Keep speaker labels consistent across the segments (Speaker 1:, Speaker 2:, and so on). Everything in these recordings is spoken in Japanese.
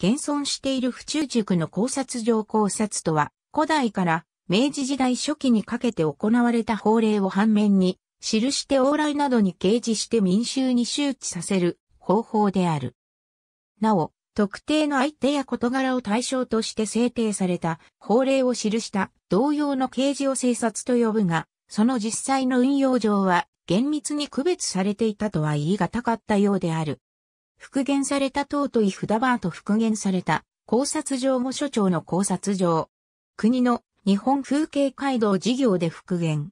Speaker 1: 現存している府中塾の考察上考察とは、古代から明治時代初期にかけて行われた法令を反面に、記して往来などに掲示して民衆に周知させる方法である。なお、特定の相手や事柄を対象として制定された法令を記した同様の掲示を制察と呼ぶが、その実際の運用上は厳密に区別されていたとは言い難かったようである。復元された塔とイフダバーと復元された考察場後所長の考察場。国の日本風景街道事業で復元。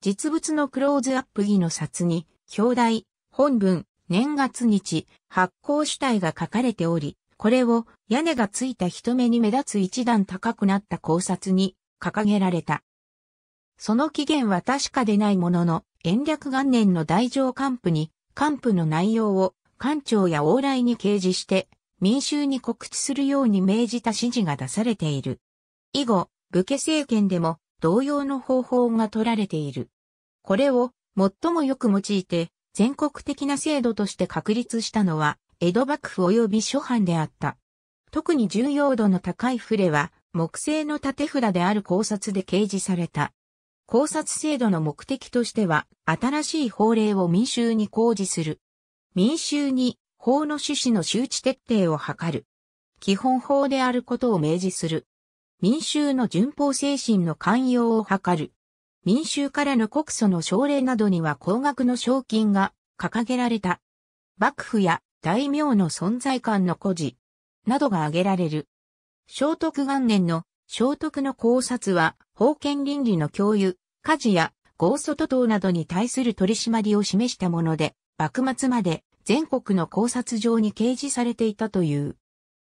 Speaker 1: 実物のクローズアップ儀の札に、表題、本文、年月日、発行主体が書かれており、これを屋根がついた人目に目立つ一段高くなった考察に掲げられた。その起源は確かでないものの、延暦元年の大乗官府に、官府の内容を官庁や往来に掲示して、民衆に告知するように命じた指示が出されている。以後、武家政権でも同様の方法が取られている。これを最もよく用いて全国的な制度として確立したのは江戸幕府及び諸藩であった。特に重要度の高い船は木製の縦札である考察で掲示された。考察制度の目的としては新しい法令を民衆に公示する。民衆に法の趣旨の周知徹底を図る。基本法であることを明示する。民衆の順法精神の寛容を図る。民衆からの告訴の奨励などには高額の賞金が掲げられた。幕府や大名の存在感の誇示などが挙げられる。聖徳元年の聖徳の考察は、封建倫理の共有、家事や豪訴徒党などに対する取り締まりを示したもので、幕末まで全国の考察場に掲示されていたという。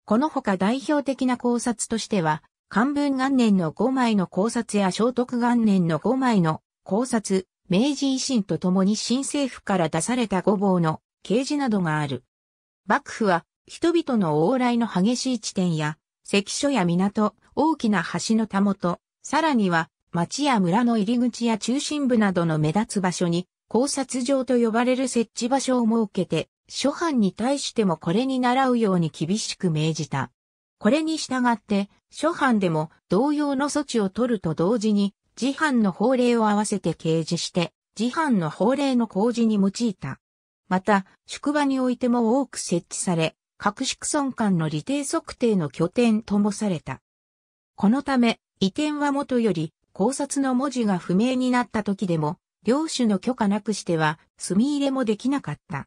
Speaker 1: このほか代表的な考察としては、漢文元年の5枚の考察や聖徳元年の5枚の考察、明治維新とともに新政府から出されたぼうの掲示などがある。幕府は人々の往来の激しい地点や、関所や港、大きな橋のたもと、さらには町や村の入り口や中心部などの目立つ場所に考察場と呼ばれる設置場所を設けて、諸藩に対してもこれに習うように厳しく命じた。これに従って、諸藩でも同様の措置を取ると同時に、自藩の法令を合わせて掲示して、自藩の法令の公示に用いた。また、宿場においても多く設置され、各宿村間の理定測定の拠点ともされた。このため、移転はもとより、考察の文字が不明になった時でも、領主の許可なくしては、墨入れもできなかった。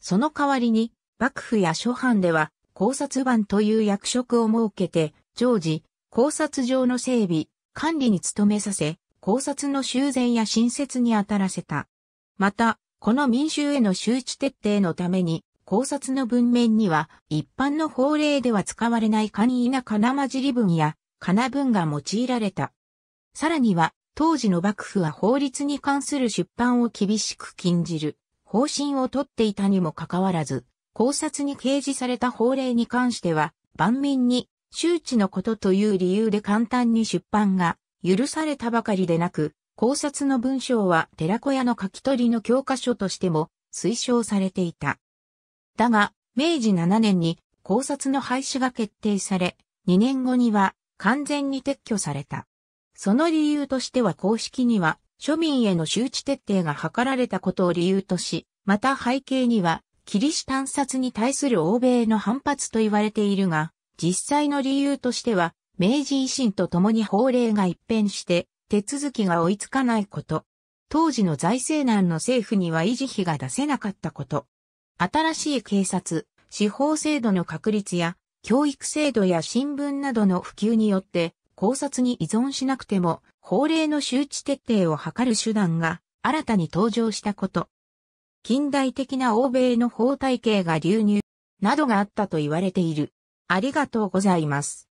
Speaker 1: その代わりに、幕府や諸藩では、考察版という役職を設けて、常時、考察場の整備、管理に努めさせ、考察の修繕や新設に当たらせた。また、この民衆への周知徹底のために、考察の文面には、一般の法令では使われない簡易な金混じり文や、金文が用いられた。さらには、当時の幕府は法律に関する出版を厳しく禁じる方針をとっていたにもかかわらず、考察に掲示された法令に関しては、万民に周知のことという理由で簡単に出版が許されたばかりでなく、考察の文章は寺子屋の書き取りの教科書としても推奨されていた。だが、明治7年に考察の廃止が決定され、2年後には完全に撤去された。その理由としては公式には庶民への周知徹底が図られたことを理由とし、また背景には、キリシタン殺に対する欧米の反発と言われているが、実際の理由としては、明治維新とともに法令が一変して、手続きが追いつかないこと。当時の財政難の政府には維持費が出せなかったこと。新しい警察、司法制度の確立や、教育制度や新聞などの普及によって、考察に依存しなくても、法令の周知徹底を図る手段が新たに登場したこと。近代的な欧米の法体系が流入などがあったと言われている。ありがとうございます。